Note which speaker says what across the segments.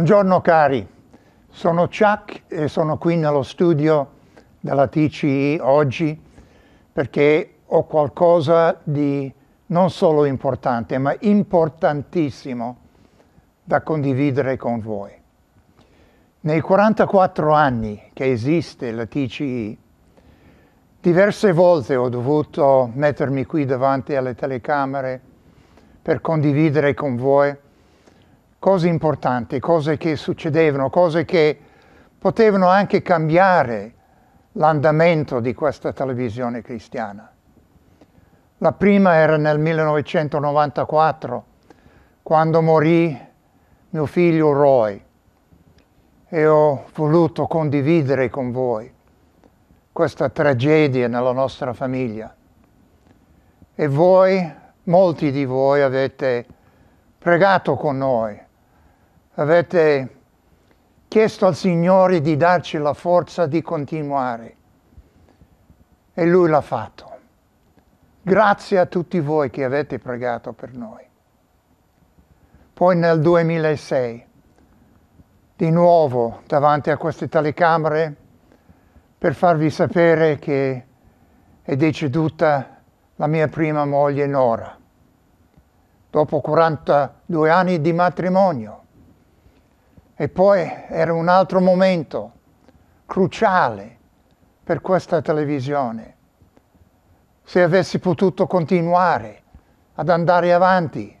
Speaker 1: Buongiorno cari, sono Chuck e sono qui nello studio della TCI oggi perché ho qualcosa di non solo importante ma importantissimo da condividere con voi. Nei 44 anni che esiste la TCI, diverse volte ho dovuto mettermi qui davanti alle telecamere per condividere con voi cose importanti, cose che succedevano, cose che potevano anche cambiare l'andamento di questa televisione cristiana. La prima era nel 1994, quando morì mio figlio Roy, e ho voluto condividere con voi questa tragedia nella nostra famiglia. E voi, molti di voi, avete pregato con noi avete chiesto al Signore di darci la forza di continuare e Lui l'ha fatto. Grazie a tutti voi che avete pregato per noi. Poi nel 2006, di nuovo davanti a queste telecamere, per farvi sapere che è deceduta la mia prima moglie Nora, dopo 42 anni di matrimonio. E poi era un altro momento cruciale per questa televisione. Se avessi potuto continuare ad andare avanti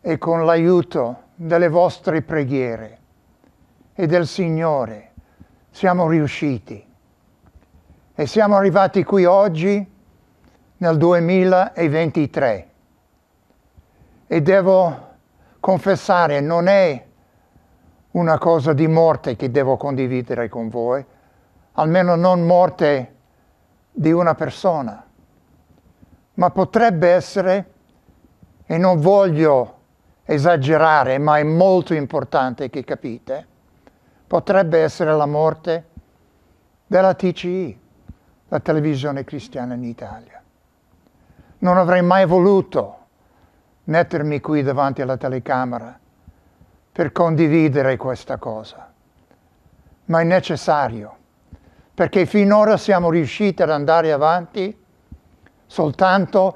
Speaker 1: e con l'aiuto delle vostre preghiere e del Signore siamo riusciti. E siamo arrivati qui oggi nel 2023 e devo confessare non è una cosa di morte che devo condividere con voi, almeno non morte di una persona, ma potrebbe essere, e non voglio esagerare, ma è molto importante che capite, potrebbe essere la morte della TCI, la televisione cristiana in Italia. Non avrei mai voluto mettermi qui davanti alla telecamera per condividere questa cosa, ma è necessario, perché finora siamo riusciti ad andare avanti soltanto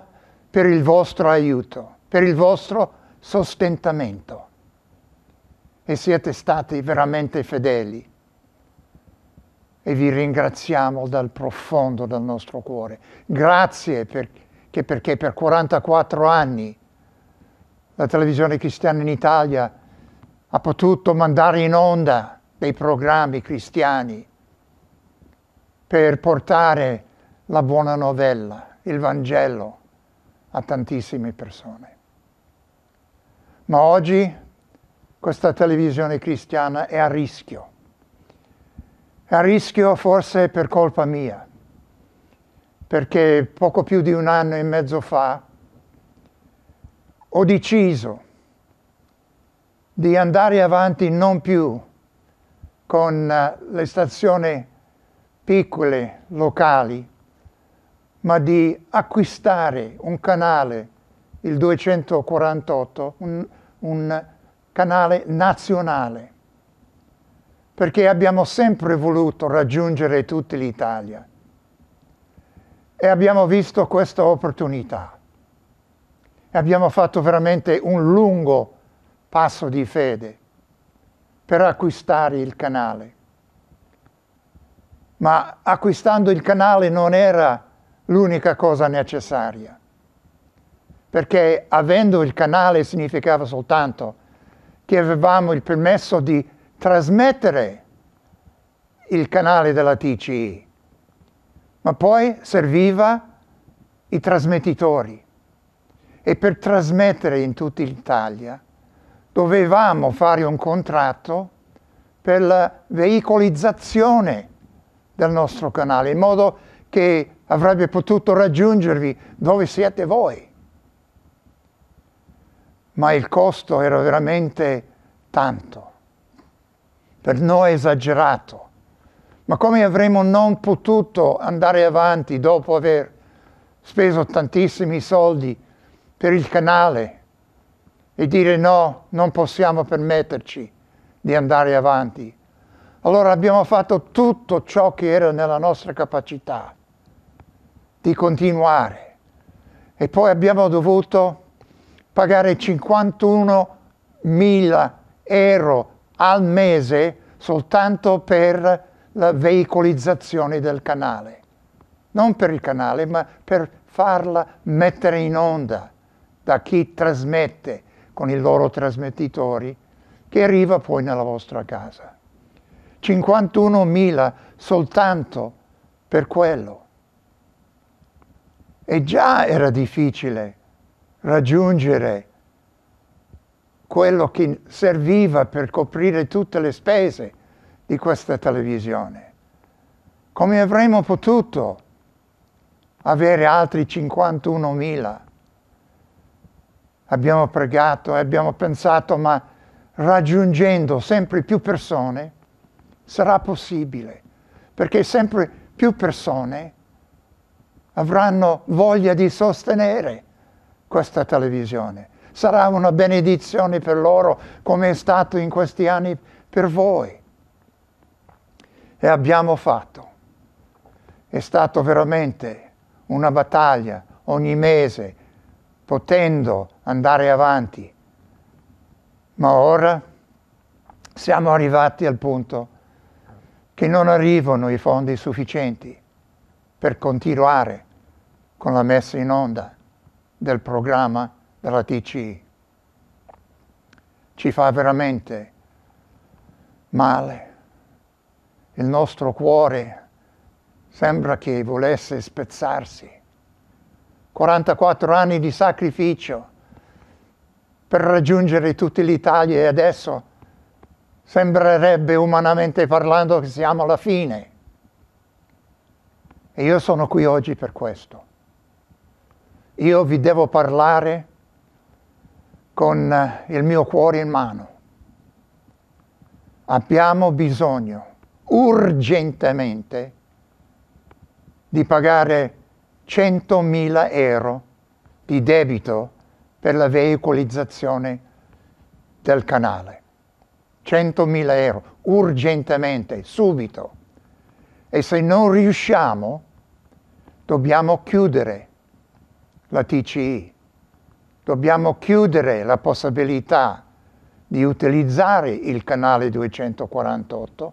Speaker 1: per il vostro aiuto, per il vostro sostentamento. E siete stati veramente fedeli. E vi ringraziamo dal profondo del nostro cuore. Grazie perché, perché per 44 anni la televisione cristiana in Italia ha potuto mandare in onda dei programmi cristiani per portare la buona novella, il Vangelo, a tantissime persone. Ma oggi questa televisione cristiana è a rischio. È a rischio forse per colpa mia, perché poco più di un anno e mezzo fa ho deciso di andare avanti non più con eh, le stazioni piccole, locali, ma di acquistare un canale, il 248, un, un canale nazionale, perché abbiamo sempre voluto raggiungere tutta l'Italia e abbiamo visto questa opportunità. Abbiamo fatto veramente un lungo passo di fede per acquistare il canale. Ma acquistando il canale non era l'unica cosa necessaria, perché avendo il canale significava soltanto che avevamo il permesso di trasmettere il canale della TCI, ma poi serviva i trasmettitori e per trasmettere in tutta l'Italia dovevamo fare un contratto per la veicolizzazione del nostro canale, in modo che avrebbe potuto raggiungervi dove siete voi. Ma il costo era veramente tanto, per noi esagerato. Ma come avremmo non potuto andare avanti dopo aver speso tantissimi soldi per il canale e dire no, non possiamo permetterci di andare avanti. Allora abbiamo fatto tutto ciò che era nella nostra capacità di continuare e poi abbiamo dovuto pagare 51.000 euro al mese soltanto per la veicolizzazione del canale. Non per il canale, ma per farla mettere in onda da chi trasmette con i loro trasmettitori, che arriva poi nella vostra casa. 51.000 soltanto per quello. E già era difficile raggiungere quello che serviva per coprire tutte le spese di questa televisione. Come avremmo potuto avere altri 51.000? abbiamo pregato e abbiamo pensato, ma raggiungendo sempre più persone sarà possibile, perché sempre più persone avranno voglia di sostenere questa televisione. Sarà una benedizione per loro come è stato in questi anni per voi. E abbiamo fatto. È stata veramente una battaglia ogni mese, potendo andare avanti. Ma ora siamo arrivati al punto che non arrivano i fondi sufficienti per continuare con la messa in onda del programma della TCI. Ci fa veramente male. Il nostro cuore sembra che volesse spezzarsi. 44 anni di sacrificio per raggiungere tutta l'Italia e adesso sembrerebbe umanamente parlando che siamo alla fine. E io sono qui oggi per questo. Io vi devo parlare con il mio cuore in mano. Abbiamo bisogno urgentemente di pagare 100.000 euro di debito per la veicolizzazione del canale. 100.000 euro, urgentemente, subito. E se non riusciamo, dobbiamo chiudere la TCI, dobbiamo chiudere la possibilità di utilizzare il canale 248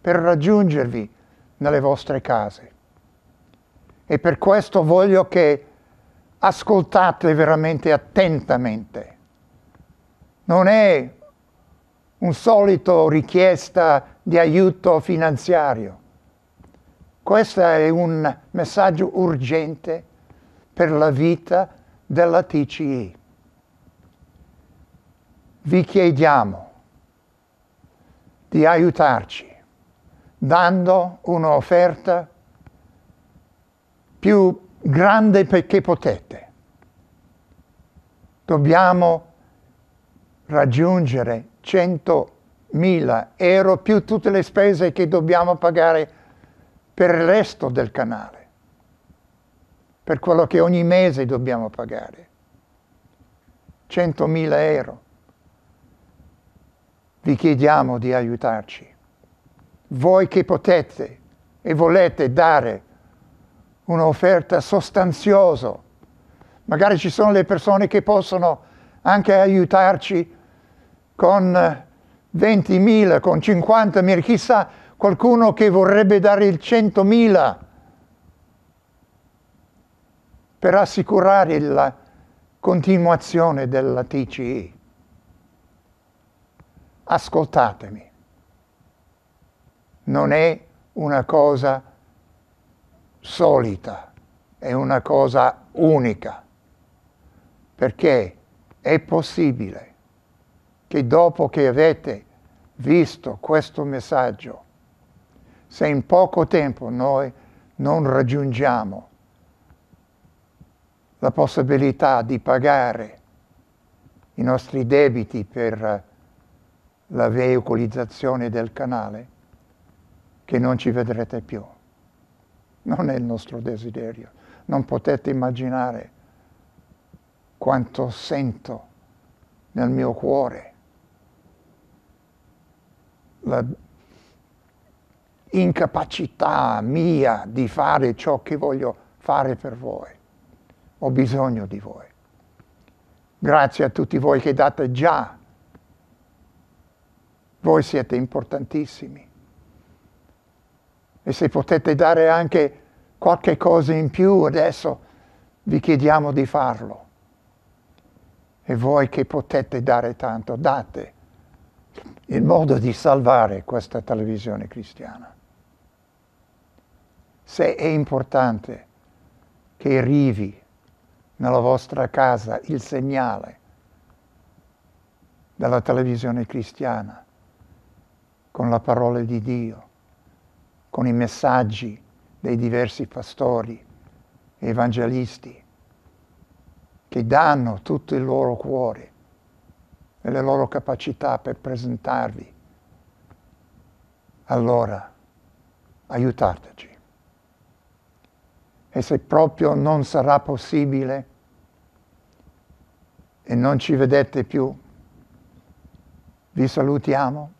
Speaker 1: per raggiungervi nelle vostre case e per questo voglio che ascoltate veramente attentamente. Non è un solito richiesta di aiuto finanziario. Questo è un messaggio urgente per la vita della TCI. Vi chiediamo di aiutarci dando un'offerta più grande perché potete. Dobbiamo raggiungere 100.000 euro più tutte le spese che dobbiamo pagare per il resto del canale, per quello che ogni mese dobbiamo pagare. 100.000 euro. Vi chiediamo di aiutarci. Voi che potete e volete dare un'offerta sostanziosa. Magari ci sono le persone che possono anche aiutarci con 20.000, eh, con 50.000, chissà qualcuno che vorrebbe dare il 100.000 per assicurare la continuazione della TCI. Ascoltatemi, non è una cosa solita, è una cosa unica, perché è possibile che dopo che avete visto questo messaggio, se in poco tempo noi non raggiungiamo la possibilità di pagare i nostri debiti per la veicolizzazione del canale, che non ci vedrete più non è il nostro desiderio. Non potete immaginare quanto sento nel mio cuore la incapacità mia di fare ciò che voglio fare per voi. Ho bisogno di voi. Grazie a tutti voi che date già. Voi siete importantissimi e se potete dare anche qualche cosa in più adesso, vi chiediamo di farlo. E voi che potete dare tanto, date il modo di salvare questa televisione cristiana. Se è importante che arrivi nella vostra casa il segnale della televisione cristiana con la parola di Dio, con i messaggi dei diversi pastori, evangelisti, che danno tutto il loro cuore e le loro capacità per presentarvi. Allora, aiutateci. E se proprio non sarà possibile e non ci vedete più, vi salutiamo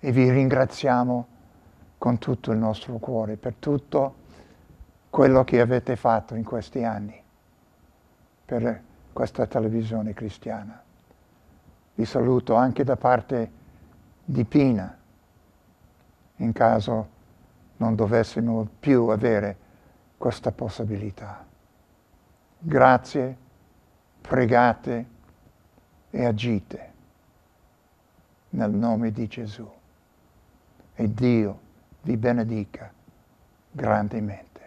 Speaker 1: e vi ringraziamo con tutto il nostro cuore per tutto quello che avete fatto in questi anni per questa televisione cristiana. Vi saluto anche da parte di Pina, in caso non dovessimo più avere questa possibilità. Grazie, pregate e agite nel nome di Gesù. E Dio vi benedica grandemente.